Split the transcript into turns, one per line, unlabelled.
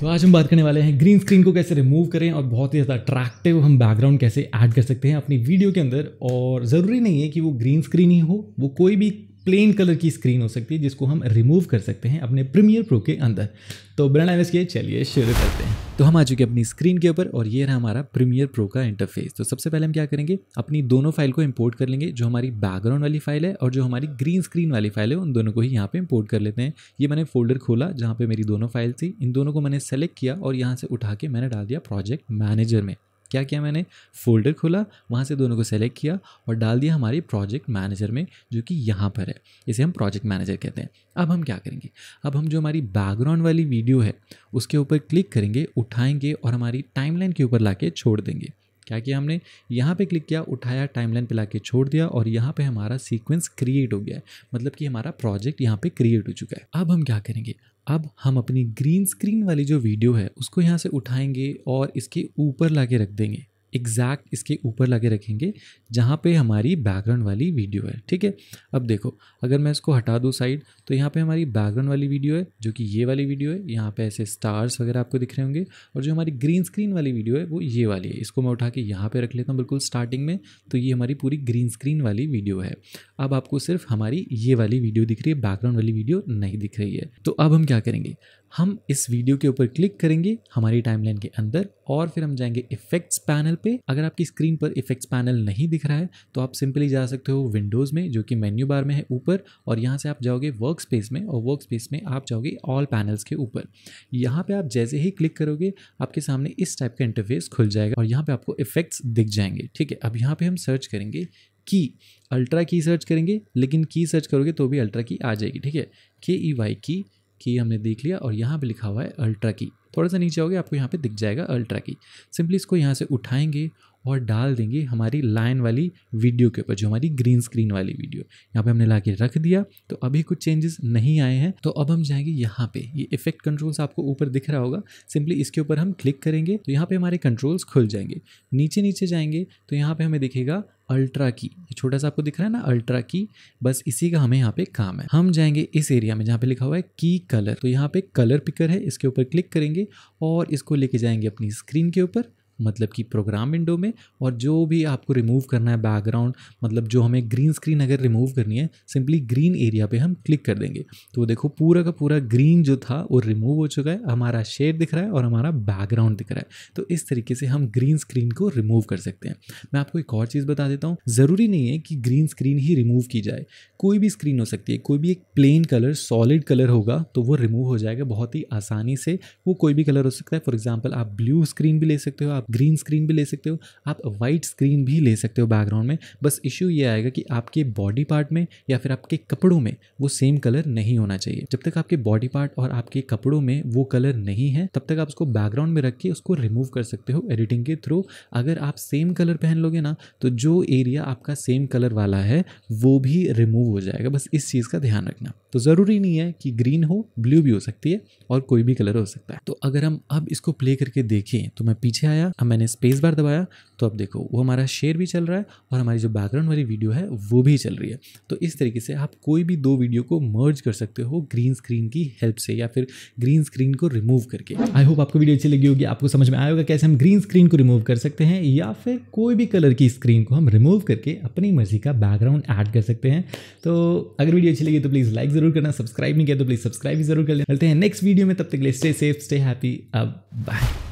तो आज हम बात करने वाले हैं ग्रीन स्क्रीन को कैसे रिमूव करें और बहुत ही ज़्यादा अट्रैक्टिव हम बैकग्राउंड कैसे ऐड कर सकते हैं अपनी वीडियो के अंदर और ज़रूरी नहीं है कि वो ग्रीन स्क्रीन ही हो वो कोई भी प्लेन कलर की स्क्रीन हो सकती है जिसको हम रिमूव कर सकते हैं अपने प्रीमियर प्रो के अंदर तो ब्रांड टाइम के चलिए शुरू करते हैं तो हम आ चुके अपनी स्क्रीन के ऊपर और ये रहा हमारा प्रीमियर प्रो का इंटरफेस तो सबसे पहले हम क्या करेंगे अपनी दोनों फाइल को इंपोर्ट कर लेंगे जो हमारी बैकग्राउंड वाली फाइल है और जो हमारी ग्रीन स्क्रीन वाली फाइल है उन दोनों को ही यहाँ पे इंपोर्ट कर लेते हैं ये मैंने फोल्डर खोला जहाँ पे मेरी दोनों फाइल थी इन दोनों को मैंने सेलेक्ट किया और यहाँ से उठा के मैंने डाल दिया प्रोजेक्ट मैनेजर में क्या किया मैंने फोल्डर खोला वहाँ से दोनों को सेलेक्ट किया और डाल दिया हमारे प्रोजेक्ट मैनेजर में जो कि यहाँ पर है इसे हम प्रोजेक्ट मैनेजर कहते हैं अब हम क्या करेंगे अब हम जो हमारी बैकग्राउंड वाली वीडियो है उसके ऊपर क्लिक करेंगे उठाएंगे और हमारी टाइमलाइन के ऊपर ला छोड़ देंगे क्या किया हमने यहाँ पे क्लिक किया उठाया टाइमलाइन पे लाके छोड़ दिया और यहाँ पे हमारा सीक्वेंस क्रिएट हो गया है मतलब कि हमारा प्रोजेक्ट यहाँ पे क्रिएट हो चुका है अब हम क्या करेंगे अब हम अपनी ग्रीन स्क्रीन वाली जो वीडियो है उसको यहाँ से उठाएंगे और इसके ऊपर ला के रख देंगे एग्जैक्ट इसके ऊपर लगे रखेंगे जहाँ पे हमारी बैकग्राउंड वाली वीडियो है ठीक है अब देखो अगर मैं इसको हटा दूँ साइड तो यहाँ पे हमारी बैकग्राउंड वाली वीडियो है जो कि ये वाली वीडियो है यहाँ पे ऐसे स्टार्स वगैरह आपको दिख रहे होंगे और जो हमारी ग्रीन स्क्रीन वाली वीडियो है वो ये वाली है इसको मैं उठा के यहाँ पर रख लेता हूँ बिल्कुल स्टार्टिंग में तो ये हमारी पूरी ग्रीन स्क्रीन वाली वीडियो है अब आपको सिर्फ हमारी ये वाली वीडियो दिख रही है बैकग्राउंड वाली वीडियो नहीं दिख रही है तो अब हम क्या करेंगे हम इस वीडियो के ऊपर क्लिक करेंगे हमारी टाइमलाइन के अंदर और फिर हम जाएंगे इफेक्ट्स पैनल पे अगर आपकी स्क्रीन पर इफेक्ट्स पैनल नहीं दिख रहा है तो आप सिंपली जा सकते हो विंडोज़ में जो कि मेन्यू बार में है ऊपर और यहाँ से आप जाओगे वर्क स्पेस में और वर्क स्पेस में आप जाओगे ऑल पैनल्स के ऊपर यहाँ पे आप जैसे ही क्लिक करोगे आपके सामने इस टाइप का इंटरफेस खुल जाएगा और यहाँ पे आपको इफेक्ट्स दिख जाएंगे ठीक है अब यहाँ पे हम सर्च करेंगे की अल्ट्रा की सर्च करेंगे लेकिन की सर्च करोगे तो भी अल्ट्रा की आ जाएगी ठीक है के ई वाई की की हमने देख लिया और यहाँ पे लिखा हुआ है अल्ट्रा की थोड़ा सा नीचे आओगे आपको यहाँ पे दिख जाएगा अल्ट्रा की सिंपली इसको यहाँ से उठाएंगे और डाल देंगे हमारी लाइन वाली वीडियो के ऊपर जो हमारी ग्रीन स्क्रीन वाली वीडियो यहाँ पे हमने ला के रख दिया तो अभी कुछ चेंजेस नहीं आए हैं तो अब हम जाएंगे यहाँ पे ये इफेक्ट कंट्रोल्स आपको ऊपर दिख रहा होगा सिंपली इसके ऊपर हम क्लिक करेंगे तो यहाँ पे हमारे कंट्रोल्स खुल जाएंगे नीचे नीचे जाएंगे तो यहाँ पे हमें दिखेगा अल्ट्रा की छोटा सा आपको दिख रहा है ना अल्ट्रा की बस इसी का हमें यहाँ पे काम है हम जाएंगे इस एरिया में जहाँ पे लिखा हुआ है की कलर तो यहाँ पे कलर पिकर है इसके ऊपर क्लिक करेंगे और इसको लेके जाएंगे अपनी स्क्रीन के ऊपर मतलब कि प्रोग्राम विंडो में और जो भी आपको रिमूव करना है बैकग्राउंड मतलब जो हमें ग्रीन स्क्रीन अगर रिमूव करनी है सिंपली ग्रीन एरिया पे हम क्लिक कर देंगे तो देखो पूरा का पूरा ग्रीन जो था वो रिमूव हो चुका है हमारा शेड दिख रहा है और हमारा बैकग्राउंड दिख रहा है तो इस तरीके से हम ग्रीन स्क्रीन को रिमूव कर सकते हैं मैं आपको एक और चीज़ बता देता हूँ ज़रूरी नहीं है कि ग्रीन स्क्रीन ही रिमूव की जाए कोई भी स्क्रीन हो सकती है कोई भी एक प्लेन कलर सॉलिड कलर होगा तो वो रिमूव हो जाएगा बहुत ही आसानी से वो कोई भी कलर हो सकता है फॉर एग्जाम्पल आप ब्लू स्क्रीन भी ले सकते हो आप ग्रीन स्क्रीन भी ले सकते हो आप वाइट स्क्रीन भी ले सकते हो बैकग्राउंड में बस इशू ये आएगा कि आपके बॉडी पार्ट में या फिर आपके कपड़ों में वो सेम कलर नहीं होना चाहिए जब तक आपके बॉडी पार्ट और आपके कपड़ों में वो कलर नहीं है तब तक आप उसको बैकग्राउंड में रख के उसको रिमूव कर सकते हो एडिटिंग के थ्रू अगर आप सेम कलर पहन लोगे ना तो जो एरिया आपका सेम कलर वाला है वो भी रिमूव हो जाएगा बस इस चीज़ का ध्यान रखना तो ज़रूरी नहीं है कि ग्रीन हो ब्लू भी हो सकती है और कोई भी कलर हो सकता है तो अगर हम अब इसको प्ले करके देखें तो मैं पीछे आया अब मैंने स्पेस बार दबाया तो अब देखो वो हमारा शेयर भी चल रहा है और हमारी जो बैकग्राउंड वाली वीडियो है वो भी चल रही है तो इस तरीके से आप कोई भी दो वीडियो को मर्ज कर सकते हो ग्रीन स्क्रीन की हेल्प से या फिर ग्रीन स्क्रीन को रिमूव करके आई होप आपको वीडियो अच्छी लगी होगी आपको समझ में आया होगा कैसे हम ग्रीन स्क्रीन को रिमूव कर सकते हैं या फिर कोई भी कलर की स्क्रीन को हम रिमूव करके अपनी मर्जी का बैकग्राउंड ऐड कर सकते हैं तो अगर वीडियो अच्छी लगी तो प्लीज़ लाइक जरूर करना सब्सक्राइब नहीं किया तो प्लीज सब्सक्राइब भी जरूर कर लेते हैं नेक्स्ट वीडियो में तब तक ले स्टे सेफ स्टे हैप्पी अब बाय